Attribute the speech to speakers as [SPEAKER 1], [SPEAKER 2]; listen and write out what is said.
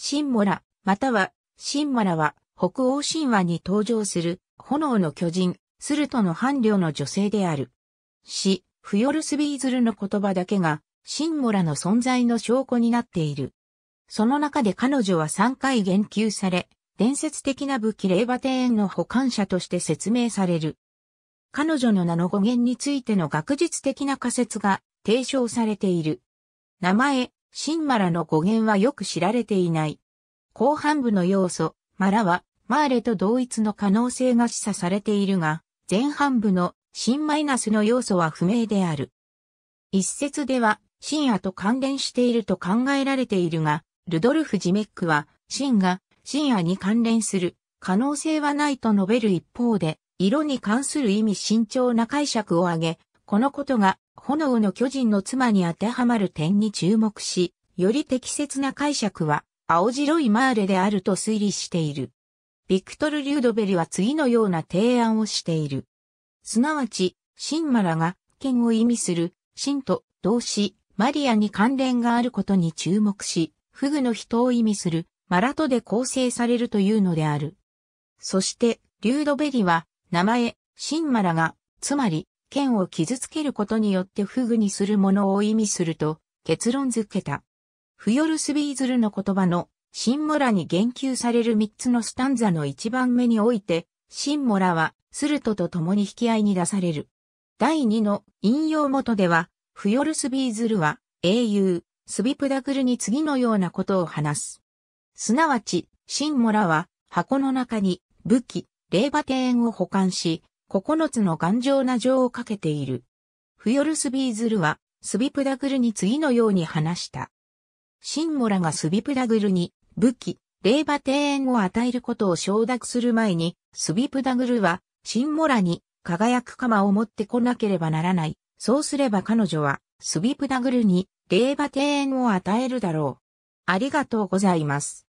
[SPEAKER 1] シンモラ、または、シンマラは、北欧神話に登場する、炎の巨人、スルトの伴侶の女性である。し、フヨルスビーズルの言葉だけが、シンモラの存在の証拠になっている。その中で彼女は3回言及され、伝説的な武器レーバ庭園の保管者として説明される。彼女の名の語源についての学術的な仮説が提唱されている。名前、シンマラの語源はよく知られていない。後半部の要素、マラは、マーレと同一の可能性が示唆されているが、前半部のシンマイナスの要素は不明である。一説では、シンアと関連していると考えられているが、ルドルフ・ジメックは、シンがシンアに関連する可能性はないと述べる一方で、色に関する意味慎重な解釈を挙げ、このことが炎の巨人の妻に当てはまる点に注目し、より適切な解釈は、青白いマーレであると推理している。ビクトル・リュードベリは次のような提案をしている。すなわち、シンマラが、剣を意味する、シンと動詞、マリアに関連があることに注目し、フグの人を意味する、マラトで構成されるというのである。そして、リュードベリは、名前、シンマラが、つまり、剣を傷つけることによって不具にするものを意味すると結論づけた。フヨルス・ビーズルの言葉のシンモラに言及される3つのスタンザの1番目において、シンモラはスルトと共に引き合いに出される。第2の引用元では、フヨルス・ビーズルは英雄、スビプダクルに次のようなことを話す。すなわち、シンモラは箱の中に武器、霊馬庭園を保管し、9つの頑丈な錠をかけている。フヨルスビーズルは、スビプダグルに次のように話した。シンモラがスビプダグルに武器、霊馬庭園を与えることを承諾する前に、スビプダグルは、シンモラに輝く鎌を持ってこなければならない。そうすれば彼女は、スビプダグルに霊馬庭園を与えるだろう。ありがとうございます。